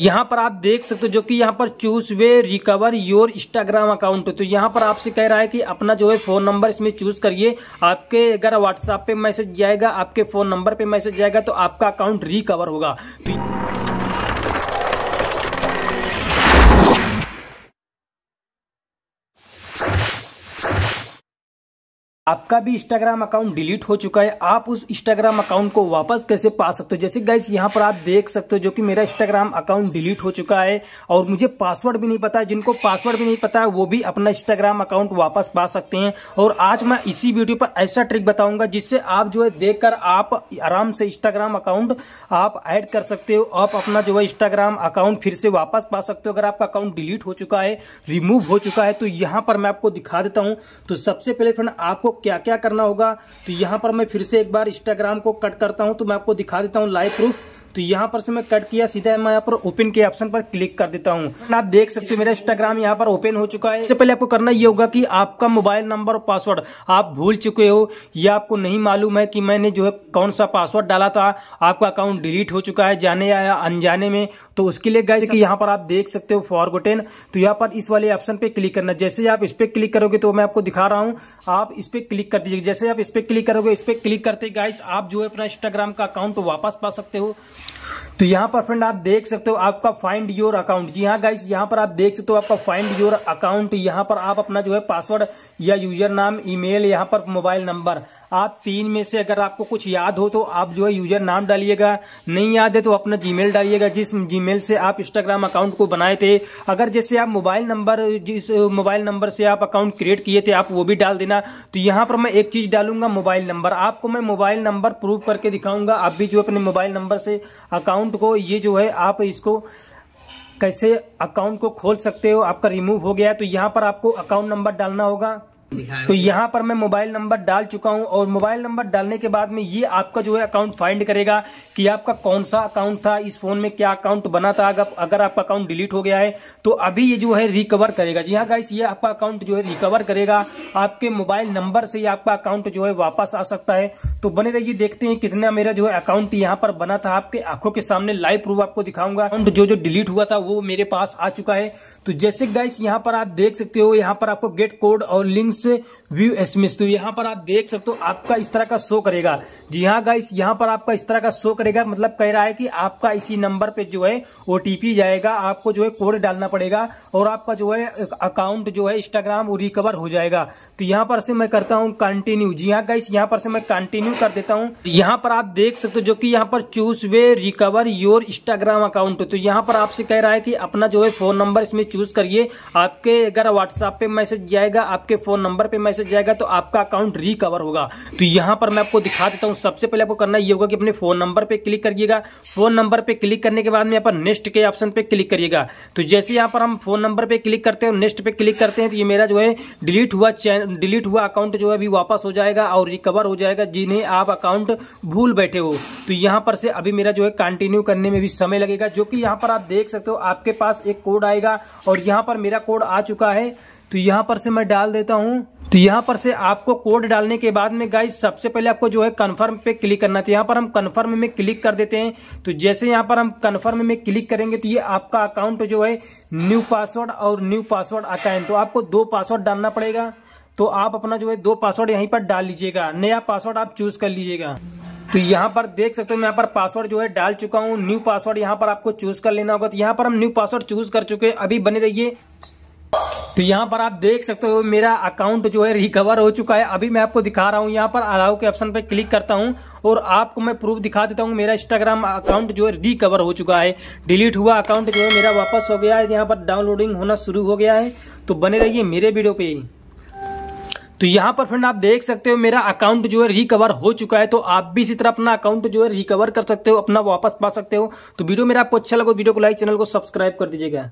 यहाँ पर आप देख सकते हो जो कि यहाँ पर choose way recover your Instagram account तो यहाँ पर आपसे कह रहा है कि अपना जो है फोन नंबर इसमें चूज करिए आपके अगर व्हाट्सएप पे मैसेज जाएगा आपके फोन नंबर पे मैसेज जाएगा तो आपका अकाउंट रिकवर होगा तो आपका भी इंस्टाग्राम अकाउंट डिलीट हो चुका है आप उस इंस्टाग्राम अकाउंट को वापस कैसे पा सकते हो जैसे गाइस यहाँ पर आप देख सकते हो जो कि मेरा इंस्टाग्राम अकाउंट डिलीट हो चुका है और मुझे पासवर्ड भी नहीं पता है जिनको पासवर्ड भी नहीं पता है वो भी अपना इंस्टाग्राम अकाउंट वापस पा सकते हैं और आज मैं इसी वीडियो पर ऐसा ट्रिक बताऊंगा जिससे आप जो है देख आप आराम से इंस्टाग्राम अकाउंट आप ऐड कर सकते हो आप अपना जो है इंस्टाग्राम अकाउंट फिर से वापस पा सकते हो अगर आपका अकाउंट डिलीट हो चुका है रिमूव हो चुका है तो यहाँ पर मैं आपको दिखा देता हूँ तो सबसे पहले फ्रेंड आपको क्या क्या करना होगा तो यहाँ पर मैं फिर से एक बार इंस्टाग्राम को कट करता हूँ तो मैं आपको दिखा देता हूँ लाइव प्रूफ तो यहाँ पर से मैं कट किया सीधा मैं यहाँ पर ओपन के ऑप्शन पर क्लिक कर देता हूँ आप देख सकते हो मेरा इंस्टाग्राम यहाँ पर ओपन हो चुका है इससे पहले आपको करना ये होगा कि आपका मोबाइल नंबर और पासवर्ड आप भूल चुके हो या आपको नहीं मालूम है कि मैंने जो है कौन सा पासवर्ड डाला था आपका अकाउंट डिलीट हो चुका है जाने या अनजाने में तो उसके लिए गाइस कि यहाँ पर आप देख सकते हो फॉरगोटेन तो यहाँ पर इस वाले ऑप्शन पे क्लिक करना जैसे आप इस पर क्लिक करोगे तो मैं आपको दिखा रहा हूँ आप इस पर क्लिक कर दीजिए जैसे आप इस पर क्लिक करोगे इस पर क्लिक करते गाइस आप जो है अपना इंस्टाग्राम का अकाउंट वापस पा सकते हो तो यहाँ पर फ्रेंड आप देख सकते हो आपका फाइंड योर अकाउंट जी हाँ गाइस यहाँ पर आप देख सकते हो आपका फाइंड योर अकाउंट यहाँ पर आप अपना जो है पासवर्ड या यूजर नाम ईमेल यहाँ पर मोबाइल नंबर आप तीन में से अगर आपको कुछ याद हो तो आप जो है यूजर नाम डालिएगा नहीं याद है तो अपना जीमेल डालिएगा जिस जीमेल से आप इंस्टाग्राम अकाउंट को बनाए थे अगर जैसे आप मोबाइल नंबर जिस मोबाइल नंबर से आप अकाउंट क्रिएट किए थे आप वो भी डाल देना तो यहाँ पर मैं एक चीज डालूंगा मोबाइल नंबर आपको मैं मोबाइल नंबर प्रूव करके दिखाऊंगा आप भी जो अपने मोबाइल नंबर से अकाउंट को ये जो है आप इसको कैसे अकाउंट को खोल सकते हो आपका रिमूव हो गया तो यहाँ पर आपको अकाउंट नंबर डालना होगा तो यहाँ पर मैं मोबाइल नंबर डाल चुका हूँ और मोबाइल नंबर डालने के बाद में ये आपका जो है अकाउंट फाइंड करेगा कि आपका कौन सा अकाउंट था इस फोन में क्या अकाउंट बना था अगर अगर आपका अकाउंट डिलीट हो गया है तो अभी ये जो है रिकवर करेगा जी हाँ गाइस ये आपका अकाउंट जो है रिकवर करेगा आपके मोबाइल नंबर से ही आपका अकाउंट जो है वापस आ सकता है तो बने रहिए देखते हैं कितना मेरा जो है अकाउंट यहाँ पर बना था आपके आंखों के सामने लाइव प्रूफ आपको दिखाऊंगा अकाउंट जो जो डिलीट हुआ था वो मेरे पास आ चुका है तो जैसे गाइस यहाँ पर आप देख सकते हो यहाँ पर आपको गेट कोड और लिंक्स इस व्यू एसएमएस तो यहाँ पर आप देख सकते हो आपका इस तरह का शो करेगा जी हाँ गाइस यहाँ पर आपका इस तरह का शो करेगा मतलब कह रहा है कि आपका इसी नंबर पे जो है ओ जाएगा आपको जो है कोड डालना पड़ेगा और आपका जो है अकाउंट जो है इंस्टाग्राम वो रिकवर हो जाएगा तो यहाँ पर से मैं करता हूँ कंटिन्यू जी हाँ गाइस यहाँ पर से मैं कंटिन्यू कर देता हूँ यहाँ पर आप देख सकते हो जो की यहाँ पर choose way recover your Instagram account तो यहाँ पर आपसे कह रहा है कि अपना जो है फोन नंबर इसमें चूज करिए आपके अगर व्हाट्सएप पे मैसेज जाएगा आपके फोन नंबर नंबर पे मैसेज जाएगा तो आपका अकाउंट रिकवर होगा तो यहाँ पर मैं आपको दिखा देता हूँ सबसे पहले आपको करना ये होगा कि अपने फोन नंबर पे क्लिक करिएगा फोन नंबर पे क्लिक करने के बाद में यहाँ पर नेक्स्ट के ऑप्शन पे क्लिक करिएगा तो जैसे यहाँ पर हम फोन नंबर पे क्लिक करते हैं नेक्स्ट पे क्लिक करते हैं तो ये मेरा जो है डिलीट हुआ डिलीट हुआ अकाउंट जो है अभी वापस हो जाएगा और रिकवर हो जाएगा जिन्हें आप अकाउंट भूल बैठे हो तो यहाँ पर से अभी मेरा जो है कंटिन्यू करने में भी समय लगेगा जो कि यहाँ पर आप देख सकते हो आपके पास एक कोड आएगा और यहाँ पर मेरा कोड आ चुका है तो यहाँ पर से मैं डाल देता हूँ तो यहाँ पर से आपको कोड डालने के बाद में गाइस सबसे पहले आपको जो है कन्फर्म पे क्लिक करना था तो यहाँ पर हम कन्फर्म में क्लिक कर देते हैं तो जैसे यहाँ पर हम कन्फर्म में क्लिक करेंगे तो ये आपका अकाउंट जो है न्यू पासवर्ड और न्यू पासवर्ड है तो आपको दो पासवर्ड डालना पड़ेगा तो आप अपना जो है दो पासवर्ड यहीं पर डाल लीजिएगा नया पासवर्ड आप चूज कर लीजिएगा तो यहाँ पर देख सकते हो मैं यहाँ पर पासवर्ड जो है डाल चुका हूँ न्यू पासवर्ड यहाँ पर आपको चूज कर लेना होगा तो यहाँ पर हम न्यू पासवर्ड चूज कर चुके हैं अभी बने रहिए तो यहाँ पर आप देख सकते हो मेरा अकाउंट जो है रिकवर हो चुका है अभी मैं आपको दिखा रहा हूँ यहाँ पर अलाउ के ऑप्शन पर क्लिक करता हूँ और आपको मैं प्रूफ दिखा देता हूँ मेरा इंस्टाग्राम अकाउंट जो है रिकवर हो चुका है डिलीट हुआ अकाउंट जो है मेरा वापस हो गया है यहाँ पर डाउनलोडिंग होना शुरू हो गया है तो बने रहिए मेरे वीडियो पे तो यहाँ पर फ्रेंड आप देख सकते हो मेरा अकाउंट जो है रिकवर हो चुका है तो आप भी इसी तरह अपना अकाउंट जो है रिकवर कर सकते हो अपना वापस पा सकते हो तो वीडियो मेरा आपको अच्छा लगा वीडियो को लाइक चैनल को सब्सक्राइब कर दीजिएगा